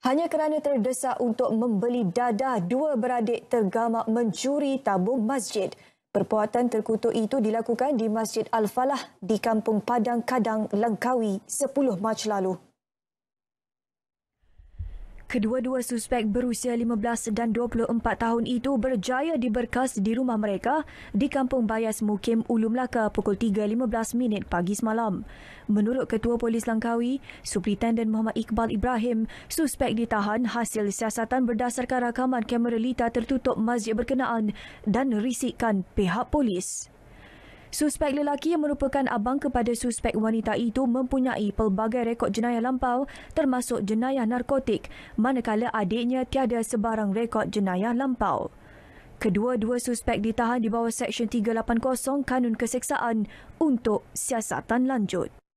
Hanya kerana terdesak untuk membeli dadah, dua beradik tergamak mencuri tabung masjid. Perbuatan terkutuk itu dilakukan di Masjid Al-Falah di Kampung Padang Kadang, Langkawi, 10 Mac lalu. Kedua-dua suspek berusia 15 dan 24 tahun itu berjaya diberkas di rumah mereka di Kampung Bayas Mukim Ulu Melaka pukul 3.15 minit pagi semalam. Menurut Ketua Polis Langkawi, Superintenden Muhammad Iqbal Ibrahim, suspek ditahan hasil siasatan berdasarkan rakaman kamera lita tertutup masjid berkenaan dan risikan pihak polis. Suspek lelaki yang merupakan abang kepada suspek wanita itu mempunyai pelbagai rekod jenayah lampau termasuk jenayah narkotik manakala adiknya tiada sebarang rekod jenayah lampau. Kedua-dua suspek ditahan di bawah Seksyen 380 Kanun Keseksaan untuk siasatan lanjut.